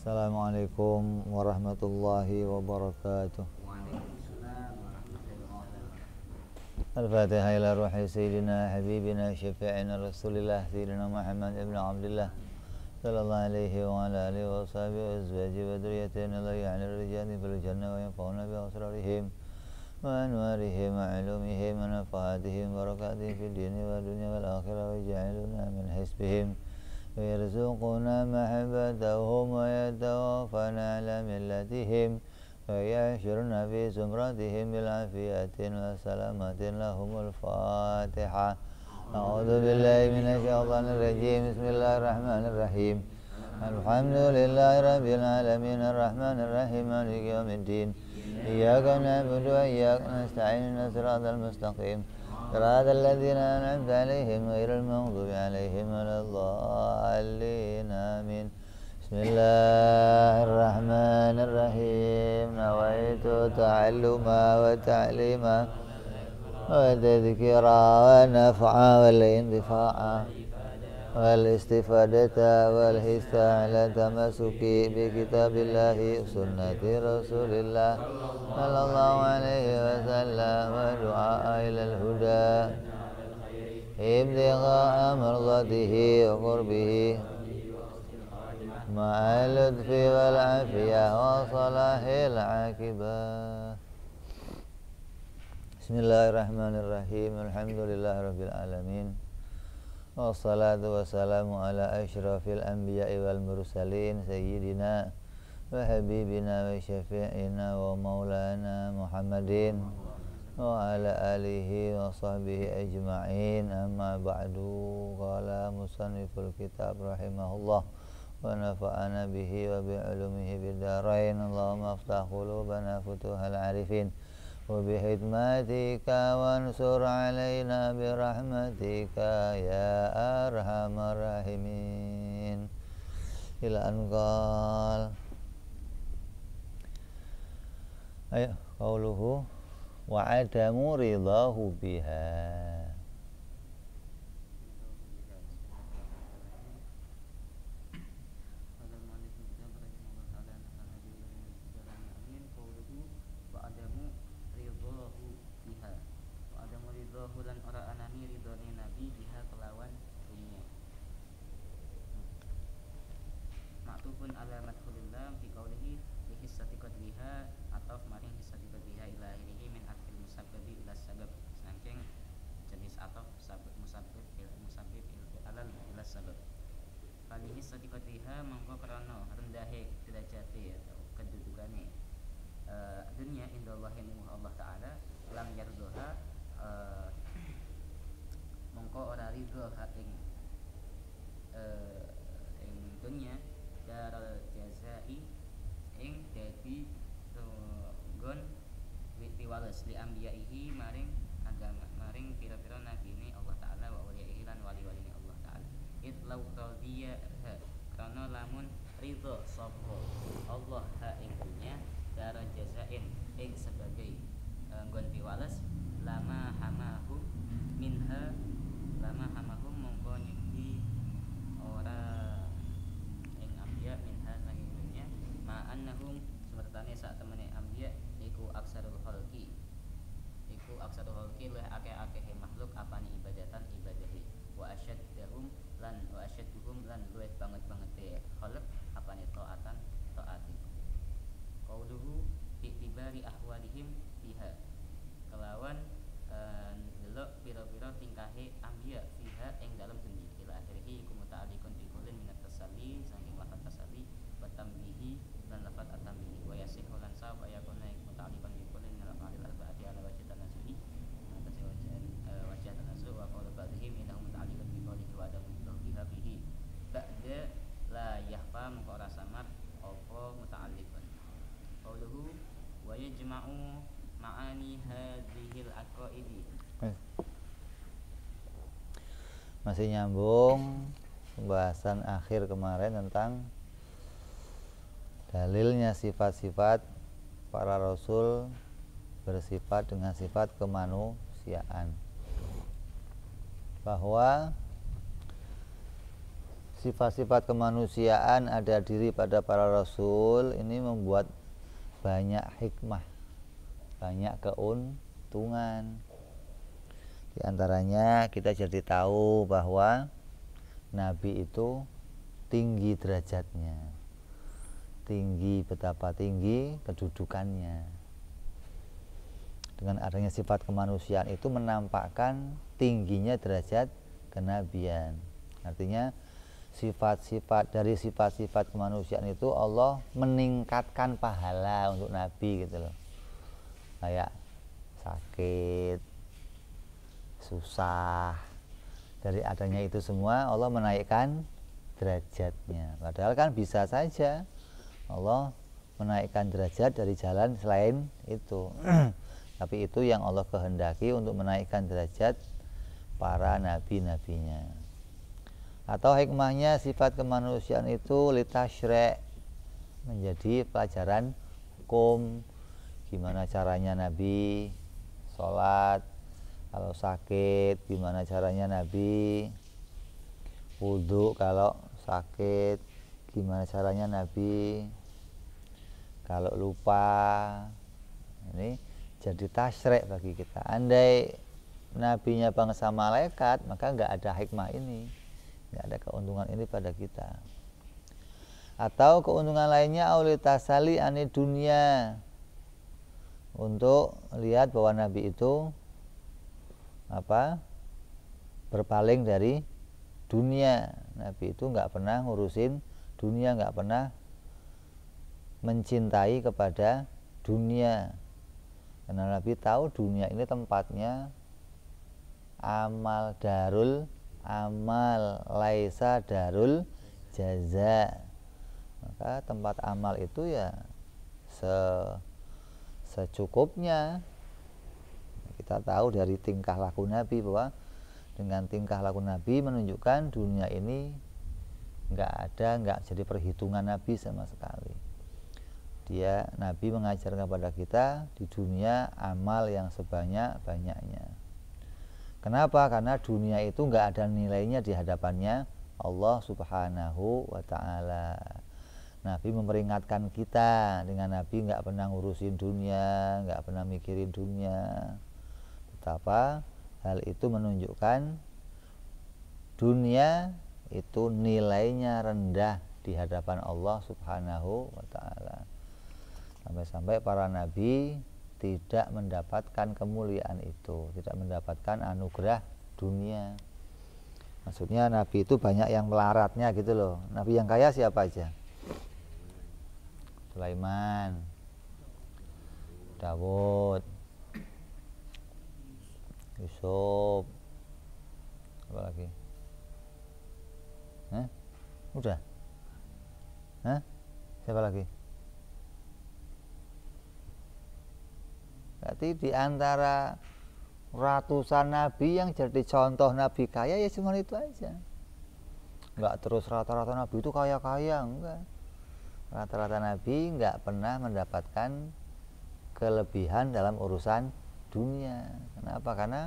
السلام عليكم ورحمة الله وبركاته الفاتحة إلى روح سيدنا حبيبنا شفيعنا رسول الله سيدنا محمد ابن عبد الله صلى الله عليه وعلى آله وصحبه وأزواجه وذريته لا يعني الرجال في الجنة وينفعون بأسرارهم وأنوارهم وعلومهم ونفعاتهم وبركاتهم في الدين والدنيا والآخرة ويجعلنا من حسبهم ويرزقنا محبتهم ويتوفنا على ملتهم ويحشرنا في زمرتهم بالعافية والسلامة لهم الفاتحة أعوذ بالله من الشيطان الرجيم بسم الله الرحمن الرحيم الحمد لله رب العالمين الرحمن الرحيم مالك يوم الدين إياك نعبد وإياك نستعين صراط المستقيم صراط الذين أنعمت عليهم غير المغضوب عليهم ولا الضالين آمين بسم الله الرحمن الرحيم نويت تعلما وتعليما وتذكرا ونفعا والانتفاعا والاستفادة والحث على التمسك بكتاب الله سنة رسول الله صلى الله عليه وسلم والدعاء إلى الهدى ابتغاء مرضته وقربه مع اللطف والعافية وصلاح العاقبة بسم الله الرحمن الرحيم الحمد لله رب العالمين والصلاة والسلام على أشرف الأنبياء والمرسلين سيدنا وحبيبنا وشفيعنا ومولانا محمد وعلى آله وصحبه أجمعين أما بعد قال مصنف الكتاب رحمه الله ونفعنا به وبعلومه بالدارين اللهم افتح قلوبنا فتوح العارفين وبحكمتك وانصر علينا برحمتك يا أرحم الراحمين إلى أن قال أي قوله وعدم رضاه بها lau radhiya ha karena lamun ridho sopo Allah ha ing dunya cara jazain ing sebagai eh, gonti wales lama hamahu minha lama Masih nyambung pembahasan akhir kemarin tentang dalilnya sifat-sifat para rasul bersifat dengan sifat kemanusiaan. Bahwa sifat-sifat kemanusiaan ada diri pada para rasul ini membuat banyak hikmah, banyak keun hitungan. Di antaranya kita jadi tahu bahwa Nabi itu tinggi derajatnya. Tinggi betapa tinggi kedudukannya. Dengan adanya sifat kemanusiaan itu menampakkan tingginya derajat kenabian. Artinya sifat-sifat dari sifat-sifat kemanusiaan itu Allah meningkatkan pahala untuk nabi gitu loh. Kayak sakit susah dari adanya itu semua Allah menaikkan derajatnya padahal kan bisa saja Allah menaikkan derajat dari jalan selain itu tapi itu yang Allah kehendaki untuk menaikkan derajat para nabi-nabinya atau hikmahnya sifat kemanusiaan itu litasyrek menjadi pelajaran hukum gimana caranya nabi sholat kalau sakit gimana caranya Nabi wudhu kalau sakit gimana caranya Nabi kalau lupa ini jadi tasrek bagi kita andai nabinya bangsa malaikat maka nggak ada hikmah ini nggak ada keuntungan ini pada kita atau keuntungan lainnya oleh tasali ane dunia untuk lihat bahwa Nabi itu apa berpaling dari dunia Nabi itu nggak pernah ngurusin dunia nggak pernah mencintai kepada dunia karena Nabi tahu dunia ini tempatnya amal darul amal laisa darul jaza maka tempat amal itu ya se secukupnya kita tahu dari tingkah laku Nabi bahwa dengan tingkah laku Nabi menunjukkan dunia ini nggak ada nggak jadi perhitungan Nabi sama sekali dia Nabi mengajarkan kepada kita di dunia amal yang sebanyak banyaknya kenapa karena dunia itu nggak ada nilainya di hadapannya Allah subhanahu wa ta'ala Nabi memperingatkan kita dengan Nabi nggak pernah ngurusin dunia, nggak pernah mikirin dunia. Betapa hal itu menunjukkan dunia itu nilainya rendah di hadapan Allah Subhanahu wa taala. Sampai-sampai para nabi tidak mendapatkan kemuliaan itu, tidak mendapatkan anugerah dunia. Maksudnya nabi itu banyak yang melaratnya gitu loh. Nabi yang kaya siapa aja? Sulaiman Dawud Yusuf apa lagi Hah? udah Hah? siapa lagi berarti di antara ratusan nabi yang jadi contoh nabi kaya ya cuma itu aja nggak terus rata-rata nabi itu kaya-kaya enggak rata-rata nabi nggak pernah mendapatkan kelebihan dalam urusan dunia kenapa karena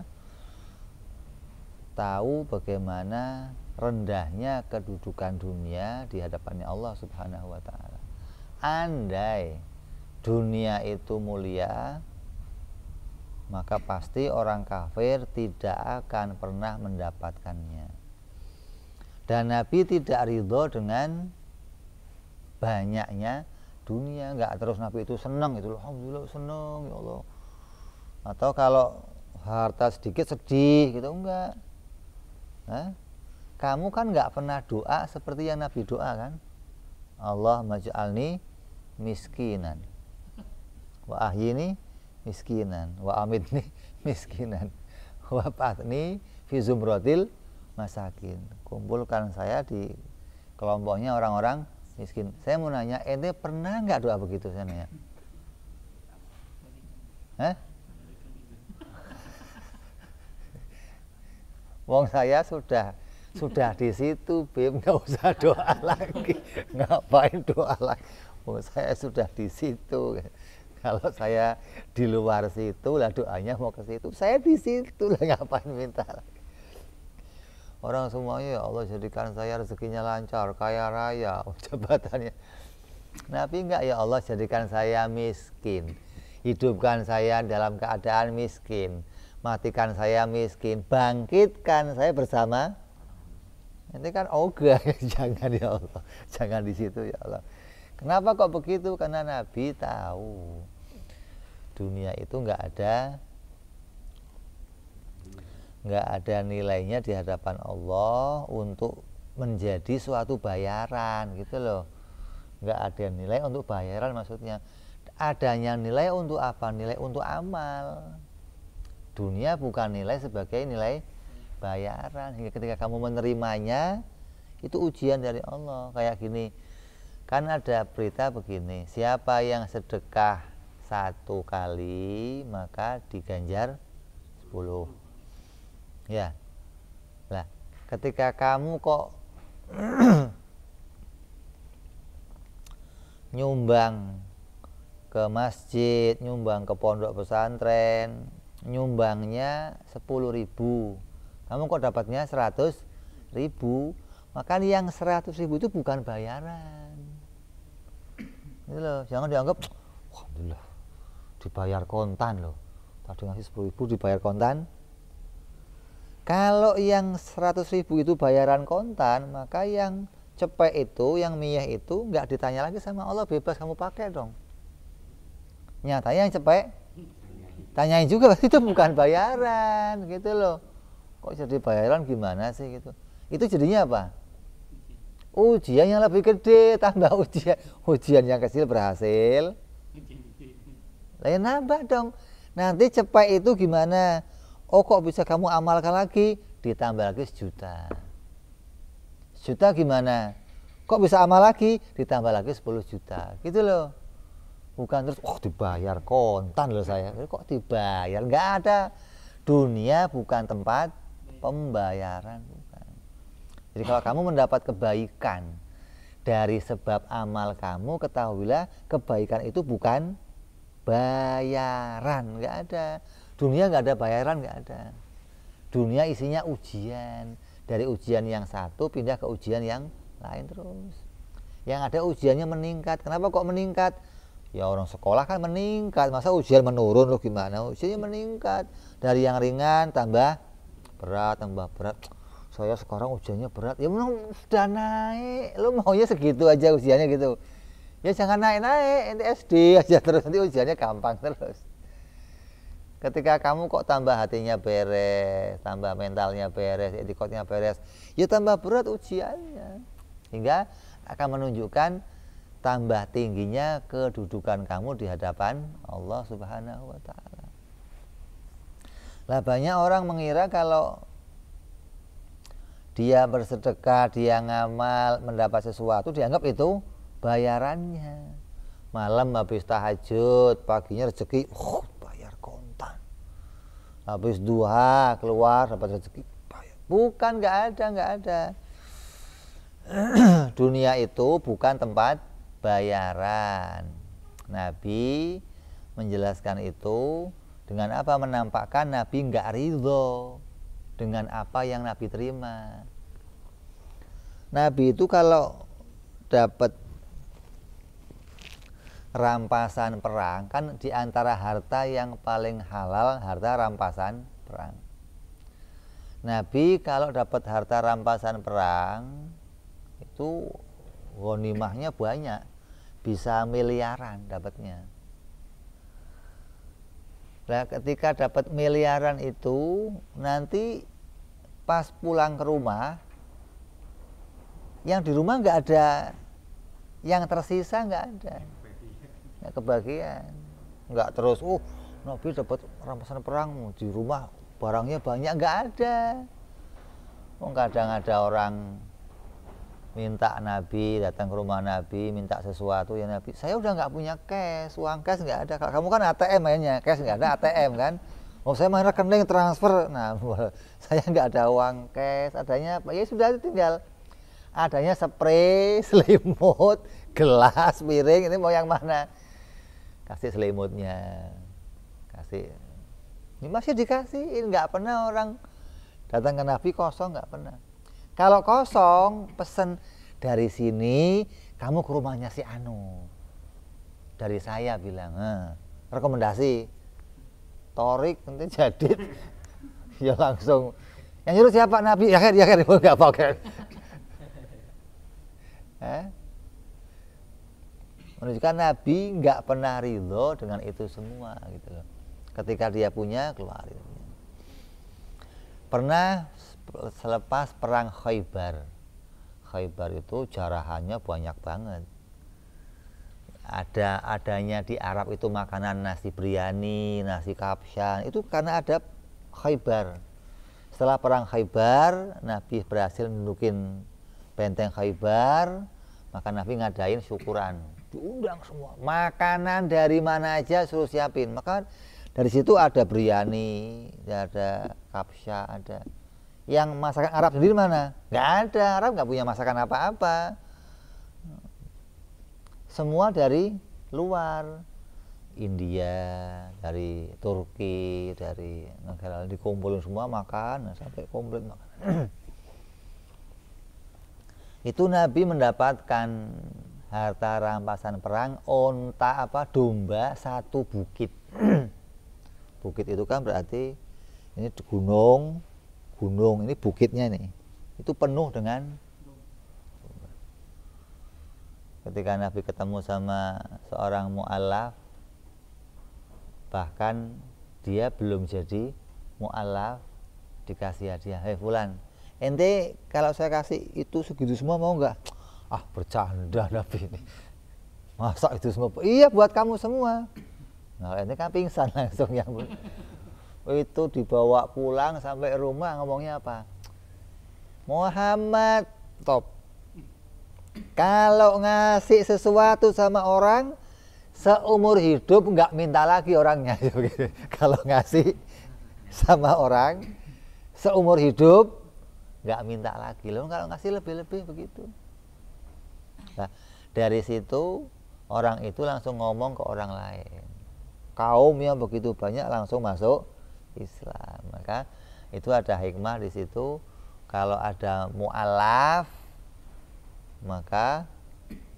tahu bagaimana rendahnya kedudukan dunia di hadapannya Allah Subhanahu wa taala. Andai dunia itu mulia, maka pasti orang kafir tidak akan pernah mendapatkannya. Dan Nabi tidak ridho dengan banyaknya dunia nggak terus nabi itu seneng itu loh alhamdulillah seneng ya Allah atau kalau harta sedikit sedih gitu enggak nah, kamu kan nggak pernah doa seperti yang nabi doa kan Allah maj'alni miskinan wa ahyini miskinan wa amidni miskinan wa patni fi zumratil masakin kumpulkan saya di kelompoknya orang-orang miskin. Saya mau nanya, ente pernah nggak doa begitu? Saya nanya. Hah? Wong saya sudah sudah di situ, Bim nggak usah doa lagi, ngapain doa lagi? Wong oh, saya sudah di situ. Kalau saya di luar situ lah doanya mau ke situ, saya di situ lah ngapain minta lagi? orang semuanya ya Allah jadikan saya rezekinya lancar kaya raya oh, jabatannya Nabi enggak ya Allah jadikan saya miskin hidupkan saya dalam keadaan miskin matikan saya miskin bangkitkan saya bersama nanti kan ogah jangan ya Allah jangan di situ ya Allah kenapa kok begitu karena Nabi tahu dunia itu enggak ada nggak ada nilainya di hadapan Allah untuk menjadi suatu bayaran gitu loh nggak ada nilai untuk bayaran maksudnya adanya nilai untuk apa nilai untuk amal dunia bukan nilai sebagai nilai bayaran hingga ketika kamu menerimanya itu ujian dari Allah kayak gini kan ada berita begini siapa yang sedekah satu kali maka diganjar sepuluh Ya. Lah, ketika kamu kok nyumbang ke masjid, nyumbang ke pondok pesantren, nyumbangnya sepuluh ribu. Kamu kok dapatnya seratus ribu. Maka yang seratus ribu itu bukan bayaran. Ini gitu loh, jangan dianggap, Alhamdulillah, dibayar kontan loh. Tadi ngasih ribu dibayar kontan, kalau yang 100 ribu itu bayaran kontan, maka yang cepek itu, yang miyah itu nggak ditanya lagi sama Allah, bebas kamu pakai dong. Nyatanya yang cepek tanyain juga itu bukan bayaran gitu loh. Kok jadi bayaran gimana sih gitu? Itu jadinya apa? Ujian yang lebih gede, tambah ujian, ujian yang kecil berhasil. Lain ya nambah dong. Nanti cepek itu gimana? Oh kok bisa kamu amalkan lagi? Ditambah lagi sejuta. Sejuta gimana? Kok bisa amal lagi? Ditambah lagi 10 juta. Gitu loh. Bukan terus, oh dibayar kontan loh saya. Kok dibayar? Enggak ada. Dunia bukan tempat pembayaran. Bukan. Jadi kalau kamu mendapat kebaikan dari sebab amal kamu, ketahuilah kebaikan itu bukan bayaran. Enggak ada. Dunia nggak ada bayaran, nggak ada. Dunia isinya ujian. Dari ujian yang satu pindah ke ujian yang lain terus. Yang ada ujiannya meningkat. Kenapa kok meningkat? Ya orang sekolah kan meningkat, masa ujian menurun loh gimana? Ujiannya meningkat. Dari yang ringan tambah berat, tambah berat. Saya sekarang ujiannya berat. Ya belum sudah naik. lo maunya segitu aja ujiannya gitu. Ya jangan naik-naik, SD aja terus nanti ujiannya gampang terus ketika kamu kok tambah hatinya beres, tambah mentalnya beres, etikotnya beres, ya tambah berat ujiannya. Hingga akan menunjukkan tambah tingginya kedudukan kamu di hadapan Allah Subhanahu wa taala. Lah banyak orang mengira kalau dia bersedekah, dia ngamal, mendapat sesuatu dianggap itu bayarannya. Malam habis tahajud, paginya rezeki, uh, habis duha keluar dapat rezeki bukan nggak ada nggak ada dunia itu bukan tempat bayaran Nabi menjelaskan itu dengan apa menampakkan Nabi nggak ridho dengan apa yang Nabi terima Nabi itu kalau dapat rampasan perang kan di antara harta yang paling halal harta rampasan perang. Nabi kalau dapat harta rampasan perang itu ghanimahnya banyak, bisa miliaran dapatnya. Nah, ketika dapat miliaran itu nanti pas pulang ke rumah yang di rumah nggak ada yang tersisa nggak ada ya, kebagian nggak terus uh Nabi dapat rampasan perang di rumah barangnya banyak nggak ada Oh, kadang ada orang minta Nabi datang ke rumah Nabi minta sesuatu ya Nabi saya udah nggak punya cash uang cash nggak ada kamu kan ATM mainnya cash nggak ada ATM kan oh saya main rekening transfer nah saya nggak ada uang cash adanya apa ya sudah tinggal adanya spray selimut gelas piring ini mau yang mana kasih selimutnya kasih ini masih dikasih nggak pernah orang datang ke Nabi kosong nggak pernah kalau kosong pesen dari sini kamu ke rumahnya si Anu dari saya bilang rekomendasi torik nanti jadi ya langsung yang nyuruh siapa Nabi ya kan ya kan nggak pakai eh? menunjukkan Nabi nggak pernah ridho dengan itu semua gitu loh. Ketika dia punya keluar. Pernah selepas perang Khaybar. Khaybar itu jarahannya banyak banget. Ada adanya di Arab itu makanan nasi biryani, nasi kapsyan, itu karena ada Khaybar. Setelah perang Khaybar, Nabi berhasil menundukin benteng Khaybar, maka Nabi ngadain syukuran diundang semua makanan dari mana aja suruh siapin maka dari situ ada biryani ada kapsa ada yang masakan Arab sendiri mana nggak ada Arab nggak punya masakan apa-apa semua dari luar India dari Turki dari negara lain dikumpulin semua makan sampai komplit makan itu Nabi mendapatkan harta rampasan perang onta apa domba satu bukit bukit itu kan berarti ini gunung gunung ini bukitnya nih itu penuh dengan ketika Nabi ketemu sama seorang mu'alaf bahkan dia belum jadi mu'alaf dikasih hadiah hei fulan ente kalau saya kasih itu segitu semua mau nggak ah bercanda tapi ini masa itu semua iya buat kamu semua nah ini kan pingsan langsung ya itu dibawa pulang sampai rumah ngomongnya apa Muhammad top kalau ngasih sesuatu sama orang seumur hidup nggak minta lagi orangnya kalau ngasih sama orang seumur hidup nggak minta lagi loh kalau ngasih lebih-lebih begitu Nah, dari situ orang itu langsung ngomong ke orang lain. Kaum yang begitu banyak langsung masuk Islam. Maka itu ada hikmah di situ. Kalau ada mualaf, maka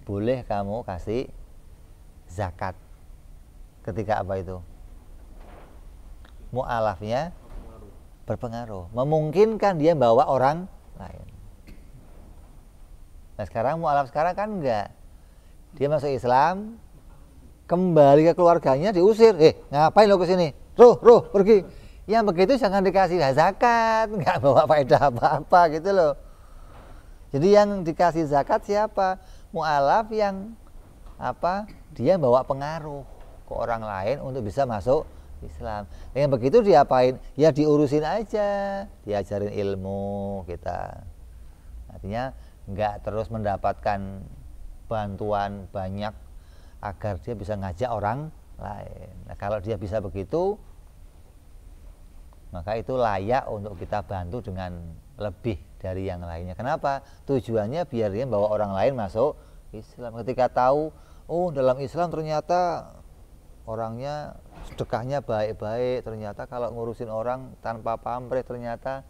boleh kamu kasih zakat. Ketika apa itu? Mualafnya berpengaruh, memungkinkan dia bawa orang lain. Nah sekarang mualaf sekarang kan enggak. Dia masuk Islam, kembali ke keluarganya diusir. Eh ngapain lo kesini? Ruh, ruh, pergi. Yang begitu jangan dikasih zakat, nggak bawa faedah apa-apa gitu loh. Jadi yang dikasih zakat siapa? Mualaf yang apa? Dia bawa pengaruh ke orang lain untuk bisa masuk Islam. Yang begitu diapain? Ya diurusin aja, diajarin ilmu kita. Artinya nggak terus mendapatkan bantuan banyak agar dia bisa ngajak orang lain. Nah, kalau dia bisa begitu, maka itu layak untuk kita bantu dengan lebih dari yang lainnya. Kenapa? Tujuannya biar dia bawa orang lain masuk Islam. Ketika tahu, oh dalam Islam ternyata orangnya sedekahnya baik-baik, ternyata kalau ngurusin orang tanpa pamrih ternyata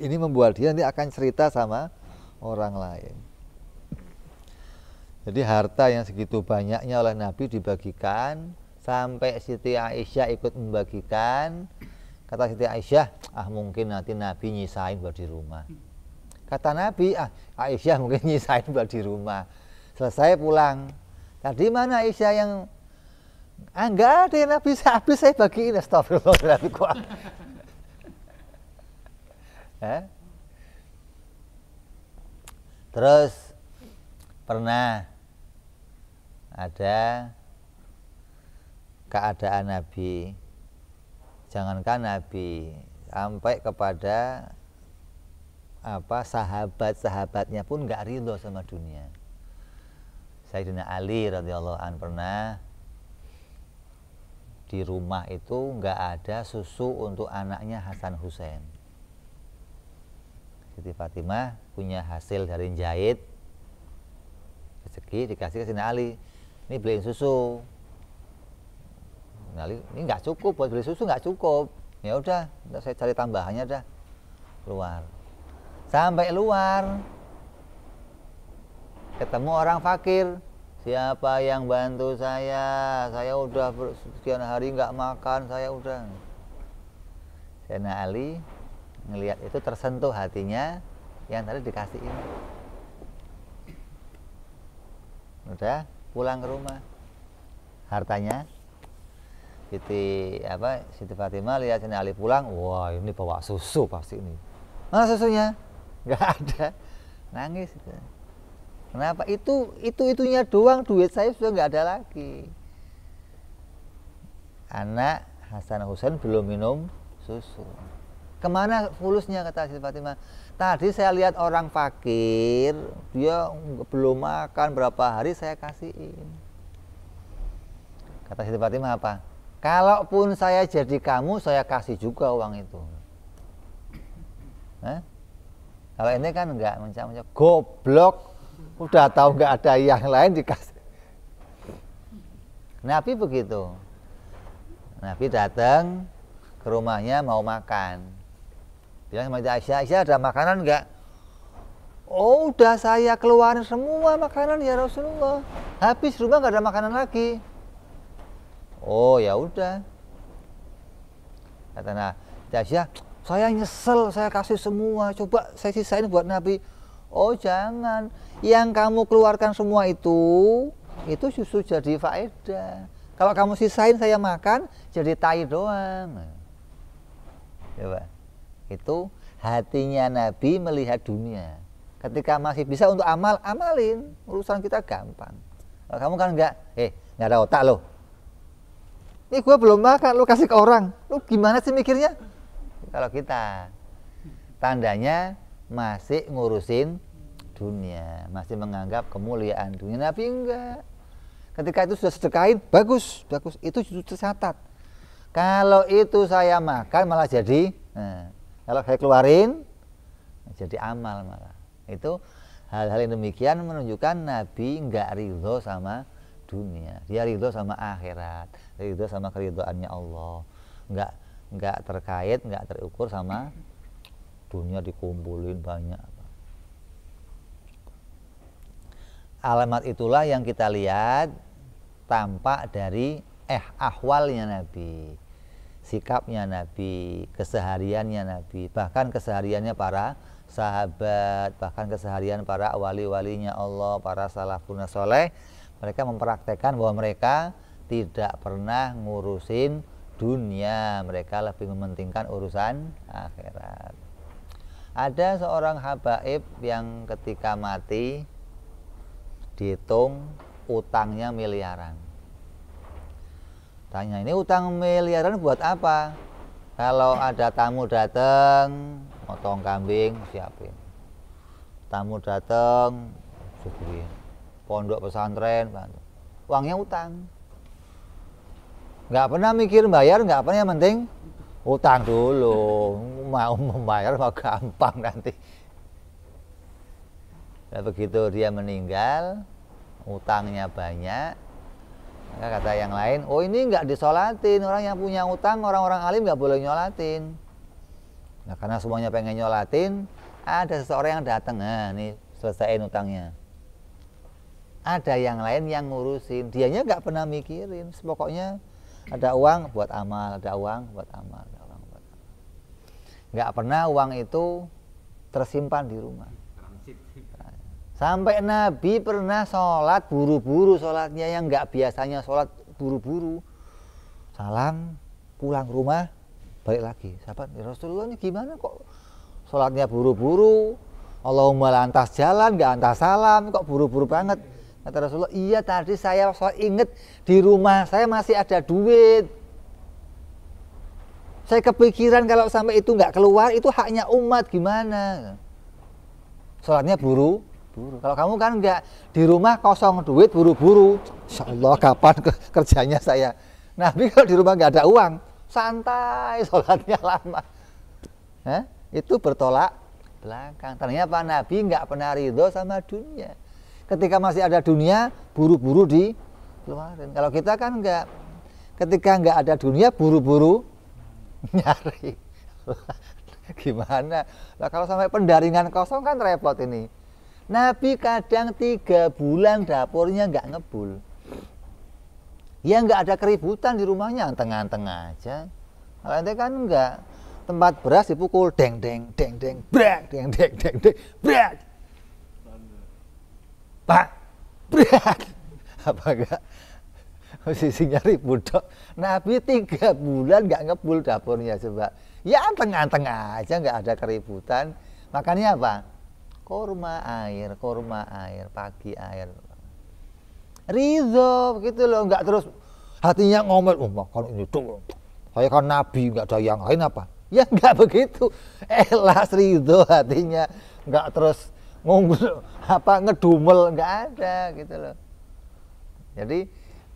ini membuat dia nanti akan cerita sama orang lain. Jadi harta yang segitu banyaknya oleh Nabi dibagikan sampai Siti Aisyah ikut membagikan. Kata Siti Aisyah, ah mungkin nanti Nabi nyisain buat di rumah. Kata Nabi, ah Aisyah mungkin nyisain buat di rumah. Selesai pulang. Tadi nah, mana Aisyah yang ah enggak ada yang Nabi saya habis saya bagiin astagfirullahaladzim. eh? terus pernah ada keadaan Nabi jangankan Nabi sampai kepada apa sahabat-sahabatnya pun nggak ridho sama dunia. Sayyidina Ali radhiyallahu an pernah di rumah itu nggak ada susu untuk anaknya Hasan Hussein. Siti Fatimah punya hasil dari jahit rezeki dikasih ke Sina Ali ini beliin susu Sina Ali ini nggak cukup buat beli susu nggak cukup ya udah saya cari tambahannya dah keluar sampai luar ketemu orang fakir siapa yang bantu saya saya udah sekian hari nggak makan saya udah Sena Ali ngelihat itu tersentuh hatinya yang tadi dikasih ini udah pulang ke rumah hartanya Siti apa Siti Fatimah lihat Sini Ali pulang wah ini bawa susu pasti ini mana susunya nggak ada nangis itu. kenapa itu itu itunya doang duit saya sudah nggak ada lagi anak Hasan Husain belum minum susu Kemana fulusnya kata si Fatima Tadi saya lihat orang fakir, dia belum makan berapa hari saya kasihin. Kata si Fatima apa? Kalaupun saya jadi kamu, saya kasih juga uang itu. Eh? Kalau ini kan enggak mencak-mencak. Goblok, udah tahu enggak ada yang lain dikasih. Nabi begitu. Nabi datang ke rumahnya mau makan bilang ya, sama Aisyah Aisyah ada makanan enggak? oh udah saya keluarin semua makanan ya Rasulullah habis rumah enggak ada makanan lagi oh ya udah kata nah Aisyah saya nyesel saya kasih semua coba saya sisain buat Nabi oh jangan yang kamu keluarkan semua itu itu susu jadi faedah kalau kamu sisain saya makan jadi tai doang coba itu hatinya Nabi melihat dunia. Ketika masih bisa untuk amal, amalin. Urusan kita gampang. Kalau kamu kan enggak, eh, enggak ada otak loh. Ini gue belum makan, lo kasih ke orang. lo gimana sih mikirnya? Kalau kita, tandanya masih ngurusin dunia. Masih menganggap kemuliaan dunia. Nabi enggak. Ketika itu sudah sedekain, bagus, bagus. Itu sudah tercatat. Kalau itu saya makan malah jadi, nah, kalau saya keluarin, jadi amal malah. Itu hal-hal yang demikian menunjukkan Nabi nggak ridho sama dunia. Dia ridho sama akhirat, ridho sama keridoannya Allah. Nggak nggak terkait, nggak terukur sama dunia dikumpulin banyak. Alamat itulah yang kita lihat tampak dari eh ahwalnya Nabi sikapnya Nabi, kesehariannya Nabi, bahkan kesehariannya para sahabat, bahkan keseharian para wali-walinya Allah, para salafun soleh, mereka mempraktekkan bahwa mereka tidak pernah ngurusin dunia, mereka lebih mementingkan urusan akhirat. Ada seorang habaib yang ketika mati dihitung utangnya miliaran Tanya ini utang miliaran buat apa? Kalau ada tamu datang, motong kambing siapin. Tamu datang, subuhin. Pondok pesantren, bantu. uangnya utang. Nggak pernah mikir bayar, nggak pernah yang penting utang dulu. Mau membayar mau gampang nanti. dan nah, begitu dia meninggal, utangnya banyak, ya, kata yang lain oh ini nggak disolatin orang yang punya utang orang-orang alim nggak boleh nyolatin nah karena semuanya pengen nyolatin ada seseorang yang datang nah ini selesaiin utangnya ada yang lain yang ngurusin dianya nggak pernah mikirin pokoknya ada uang buat amal ada uang buat amal ada uang buat amal nggak pernah uang itu tersimpan di rumah Sampai Nabi pernah sholat buru-buru sholatnya yang nggak biasanya sholat buru-buru. Salam, pulang rumah, balik lagi. Sahabat ya Rasulullah ini gimana kok sholatnya buru-buru? Allahumma lantas jalan, nggak antas salam, kok buru-buru banget. Kata Rasulullah, iya tadi saya sholat inget di rumah saya masih ada duit. Saya kepikiran kalau sampai itu nggak keluar, itu haknya umat gimana? Sholatnya buru, buru-buru. Kalau kamu kan nggak di rumah kosong duit buru-buru. Insya Allah kapan kerjanya saya. Nabi kalau di rumah nggak ada uang, santai sholatnya lama. Hah? Itu bertolak belakang. Ternyata Pak Nabi nggak pernah ridho sama dunia. Ketika masih ada dunia, buru-buru di luar. Kalau kita kan nggak, ketika nggak ada dunia, buru-buru nyari. Gimana? Nah, kalau sampai pendaringan kosong kan repot ini. Nabi kadang tiga bulan dapurnya nggak ngebul. Ya nggak ada keributan di rumahnya, anteng-anteng aja. Kalau ente kan nggak tempat beras dipukul deng deng deng deng brek deng deng deng deng brek pak brek apa enggak posisinya ribut dok nabi tiga bulan nggak ngebul dapurnya coba ya anteng anteng aja nggak ada keributan makanya apa kurma air kurma air pagi air ridho begitu loh nggak terus hatinya ngomel oh makan ini tuh saya kan nabi nggak ada yang lain apa ya nggak begitu elas ridho hatinya nggak terus ngomel apa ngedumel nggak ada gitu loh jadi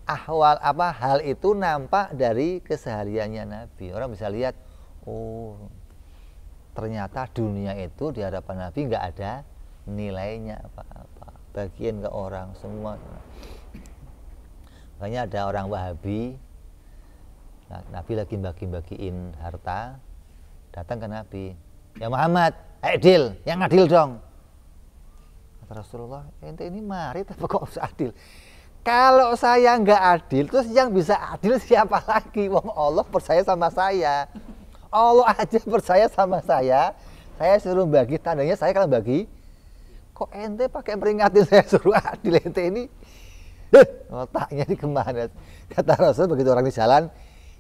ahwal apa hal itu nampak dari kesehariannya Nabi. Orang bisa lihat, oh ternyata dunia itu di hadapan Nabi nggak ada nilainya apa-apa bagian ke orang semua makanya ada orang Wahabi nah, Nabi lagi bagi-bagiin harta datang ke Nabi ya Muhammad adil yang adil dong kata Rasulullah eh, ente ini mari tapi kok harus adil kalau saya nggak adil terus yang bisa adil siapa lagi wong Allah percaya sama saya Allah aja percaya sama saya. Saya suruh bagi tandanya saya kalau bagi. Kok ente pakai peringatin saya suruh adil ente ini? Otaknya di kemana? Kata Rasul begitu orang di jalan,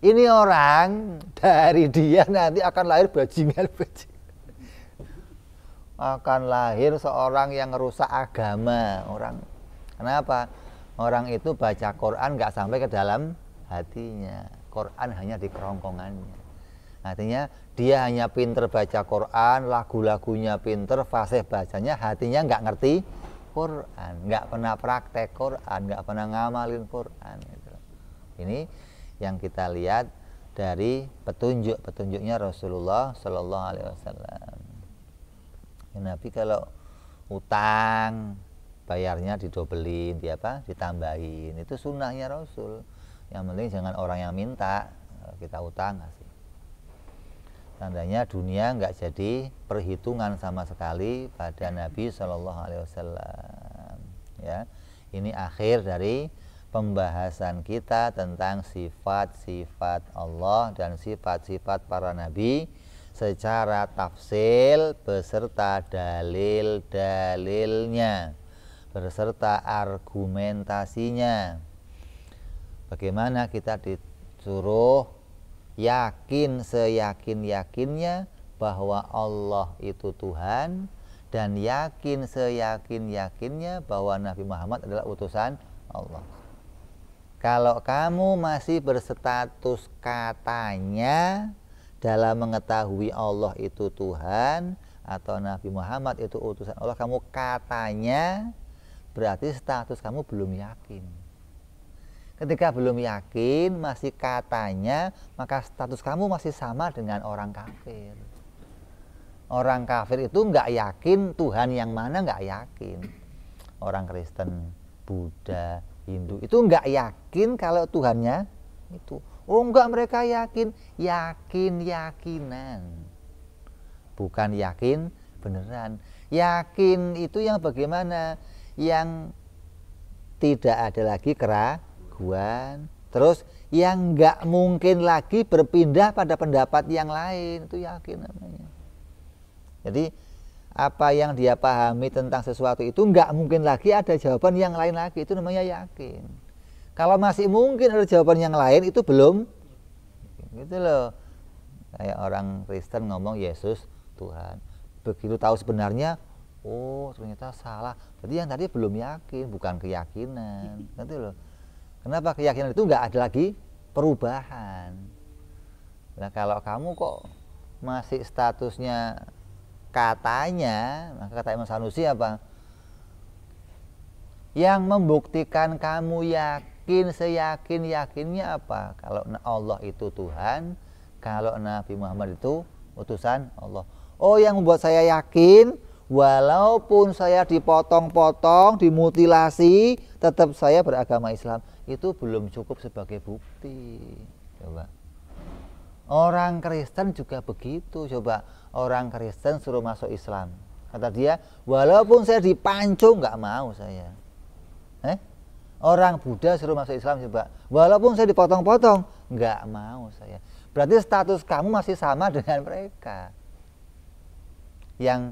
ini orang dari dia nanti akan lahir bajingan bajingan akan lahir seorang yang rusak agama orang kenapa orang itu baca Quran nggak sampai ke dalam hatinya Quran hanya di kerongkongannya Artinya dia hanya pinter baca Quran, lagu-lagunya pinter, fasih bacanya, hatinya nggak ngerti Quran, nggak pernah praktek Quran, nggak pernah ngamalin Quran. Gitu. Ini yang kita lihat dari petunjuk petunjuknya Rasulullah Shallallahu Alaihi Wasallam. Ya, Nabi kalau utang bayarnya didobelin, di apa? Ditambahin. Itu sunnahnya Rasul. Yang penting jangan orang yang minta. kita utang tandanya dunia nggak jadi perhitungan sama sekali pada hmm. Nabi Shallallahu Alaihi Wasallam ya ini akhir dari pembahasan kita tentang sifat-sifat Allah dan sifat-sifat para nabi secara tafsil beserta dalil-dalilnya beserta argumentasinya bagaimana kita disuruh yakin seyakin-yakinnya bahwa Allah itu Tuhan dan yakin seyakin-yakinnya bahwa Nabi Muhammad adalah utusan Allah. Kalau kamu masih berstatus katanya dalam mengetahui Allah itu Tuhan atau Nabi Muhammad itu utusan Allah, kamu katanya berarti status kamu belum yakin. Ketika belum yakin, masih katanya, maka status kamu masih sama dengan orang kafir. Orang kafir itu nggak yakin Tuhan yang mana nggak yakin. Orang Kristen, Buddha, Hindu itu nggak yakin kalau Tuhannya itu. Oh enggak mereka yakin, yakin yakinan. Bukan yakin beneran. Yakin itu yang bagaimana? Yang tidak ada lagi kera keraguan terus yang nggak mungkin lagi berpindah pada pendapat yang lain itu yakin namanya jadi apa yang dia pahami tentang sesuatu itu nggak mungkin lagi ada jawaban yang lain lagi itu namanya yakin kalau masih mungkin ada jawaban yang lain itu belum gitu loh kayak orang Kristen ngomong Yesus Tuhan begitu tahu sebenarnya oh ternyata salah jadi yang tadi belum yakin bukan keyakinan Nanti gitu loh Kenapa keyakinan itu nggak ada lagi perubahan? Nah kalau kamu kok masih statusnya katanya, maka kata Imam Sanusi apa? Yang membuktikan kamu yakin, seyakin yakinnya apa? Kalau Allah itu Tuhan, kalau Nabi Muhammad itu utusan Allah. Oh yang membuat saya yakin, walaupun saya dipotong-potong, dimutilasi, tetap saya beragama Islam itu belum cukup sebagai bukti coba orang Kristen juga begitu coba orang Kristen suruh masuk Islam kata dia walaupun saya dipancung nggak mau saya eh orang Buddha suruh masuk Islam coba walaupun saya dipotong-potong nggak mau saya berarti status kamu masih sama dengan mereka yang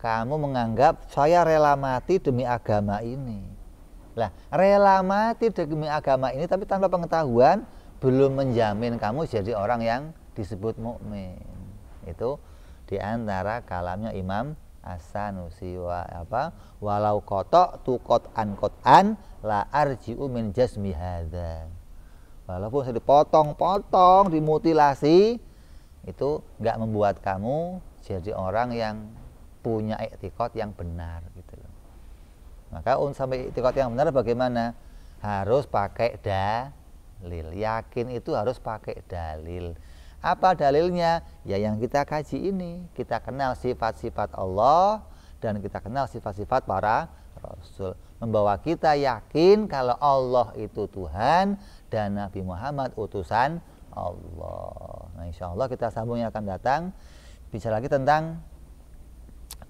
kamu menganggap saya rela mati demi agama ini lah, rela mati demi agama ini tapi tanpa pengetahuan belum menjamin kamu jadi orang yang disebut mukmin. Itu di antara kalamnya Imam as apa walau kotok tu kot kotan la arjiu min jasmi hadza. Walaupun sudah dipotong-potong, dimutilasi, itu nggak membuat kamu jadi orang yang punya etikot yang benar. Maka un sampai itikot yang benar bagaimana? Harus pakai dalil. Yakin itu harus pakai dalil. Apa dalilnya? Ya yang kita kaji ini, kita kenal sifat-sifat Allah dan kita kenal sifat-sifat para rasul. Membawa kita yakin kalau Allah itu Tuhan dan Nabi Muhammad utusan Allah. Nah, insya Allah kita sambung yang akan datang bicara lagi tentang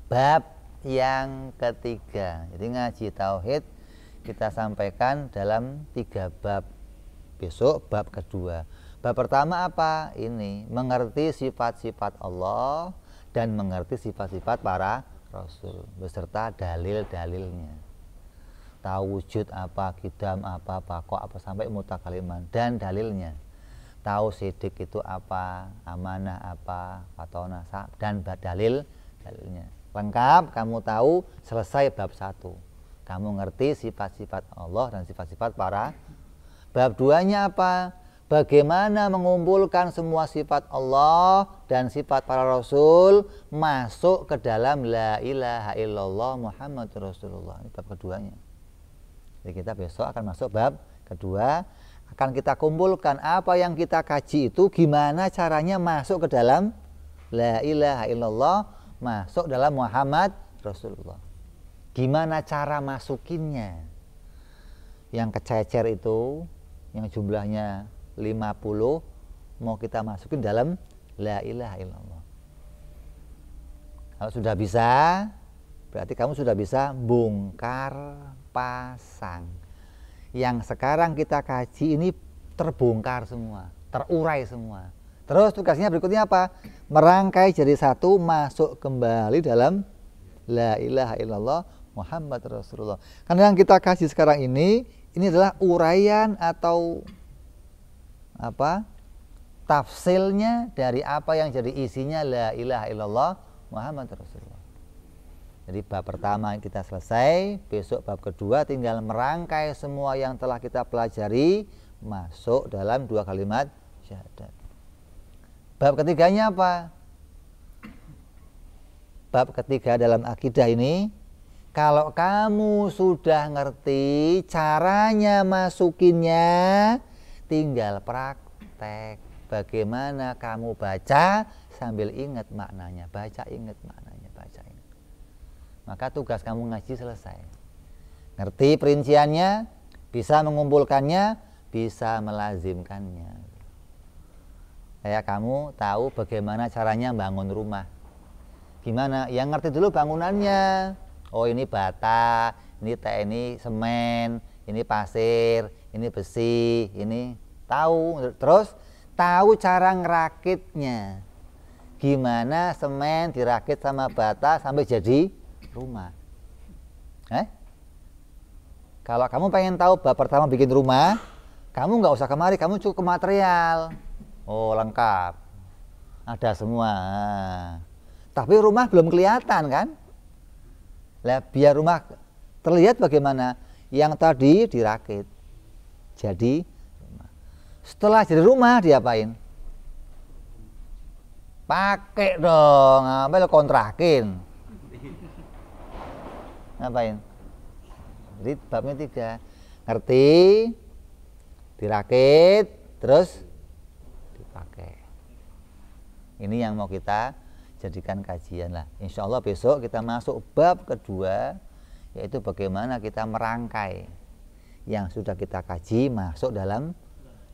bab yang ketiga. Jadi ngaji tauhid kita sampaikan dalam tiga bab. Besok bab kedua. Bab pertama apa? Ini mengerti sifat-sifat Allah dan mengerti sifat-sifat para rasul beserta dalil-dalilnya. Tahu wujud apa, kidam apa, pakok apa sampai mutakaliman dan dalilnya. Tahu sidik itu apa, amanah apa, fatona dan dalil dalilnya lengkap, kamu tahu, selesai bab satu. Kamu ngerti sifat-sifat Allah dan sifat-sifat para. Bab duanya apa? Bagaimana mengumpulkan semua sifat Allah dan sifat para Rasul masuk ke dalam La ilaha illallah Muhammad Rasulullah. Ini bab keduanya. Jadi kita besok akan masuk bab kedua. Akan kita kumpulkan apa yang kita kaji itu gimana caranya masuk ke dalam La ilaha illallah masuk dalam Muhammad Rasulullah. Gimana cara masukinnya? Yang kececer itu yang jumlahnya 50 mau kita masukin dalam la ilaha illallah. Kalau sudah bisa, berarti kamu sudah bisa bongkar pasang. Yang sekarang kita kaji ini terbongkar semua, terurai semua. Terus tugasnya berikutnya apa? Merangkai jadi satu masuk kembali dalam la ilaha illallah Muhammad Rasulullah. Karena yang kita kasih sekarang ini ini adalah uraian atau apa? tafsilnya dari apa yang jadi isinya la ilaha illallah Muhammad Rasulullah. Jadi bab pertama kita selesai, besok bab kedua tinggal merangkai semua yang telah kita pelajari masuk dalam dua kalimat syahadat. Bab ketiganya apa? Bab ketiga dalam akidah ini kalau kamu sudah ngerti caranya masukinnya, tinggal praktek. Bagaimana kamu baca sambil ingat maknanya, baca ingat maknanya, baca ingat. Maka tugas kamu ngaji selesai. Ngerti perinciannya, bisa mengumpulkannya, bisa melazimkannya kayak kamu tahu bagaimana caranya bangun rumah gimana yang ngerti dulu bangunannya oh ini bata ini teh ini semen ini pasir ini besi ini tahu terus tahu cara ngerakitnya gimana semen dirakit sama bata sampai jadi rumah eh? kalau kamu pengen tahu bab pertama bikin rumah kamu nggak usah kemari kamu cukup ke material Oh lengkap, ada semua. Tapi rumah belum kelihatan kan? Lah biar rumah terlihat bagaimana? Yang tadi dirakit, jadi Setelah jadi rumah diapain? Pakai dong, apa kontrakin? Ngapain? Jadi babnya tiga, ngerti, dirakit, terus pakai. Ini yang mau kita jadikan kajian lah. Insya Allah besok kita masuk bab kedua, yaitu bagaimana kita merangkai yang sudah kita kaji masuk dalam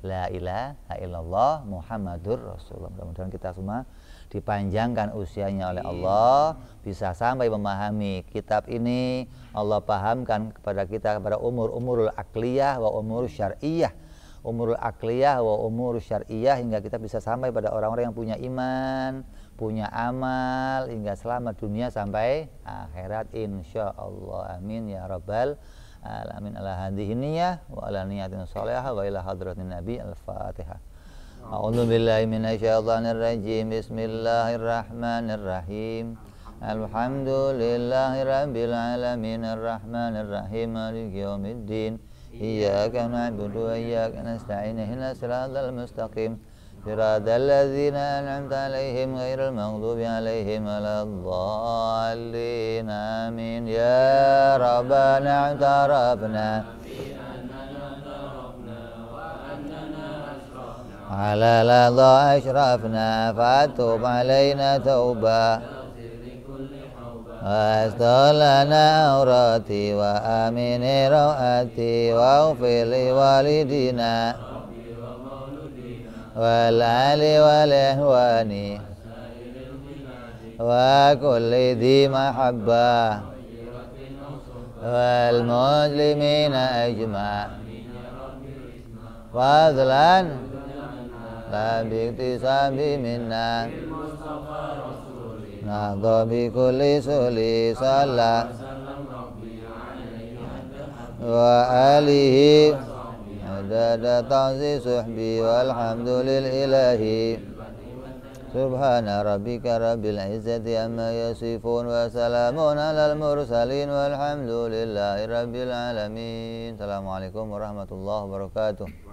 La ilaha illallah Muhammadur Rasulullah. Mudah-mudahan kita semua dipanjangkan usianya oleh Allah, bisa sampai memahami kitab ini. Allah pahamkan kepada kita kepada umur umurul akliyah wa umur syariah umur akliyah wa umur syariah hingga kita bisa sampai pada orang-orang yang punya iman, punya amal hingga selamat dunia sampai akhirat insya Allah amin ya rabbal alamin ala hadhihi niyyah wa ala niyatin salihah wa ila hadratin nabi al-fatihah A'udzu billahi minasyaitonir rajim. Bismillahirrahmanirrahim. Alhamdulillahi rabbil alamin arrahmanirrahim maliki yaumiddin. إياك نعبد وإياك نستعين اهدنا الصراط المستقيم صراط الذين أنعمت عليهم غير المغضوب عليهم ولا الضالين آمين يا ربنا اعترفنا على لظى أشرفنا فاتوب علينا توبة واستر لنا عوراتي وامن رواتي واغفر لوالدنا والآل والإخوان وكل ذي محبة والمسلمين أجمع فضلا لا باكتساب منا نهض بكل سلي صلى وآله عدد طعز صحبي والحمد للإله سبحان ربك رب العزة أما يصفون وسلام على المرسلين والحمد لله رب العالمين السلام عليكم ورحمة الله وبركاته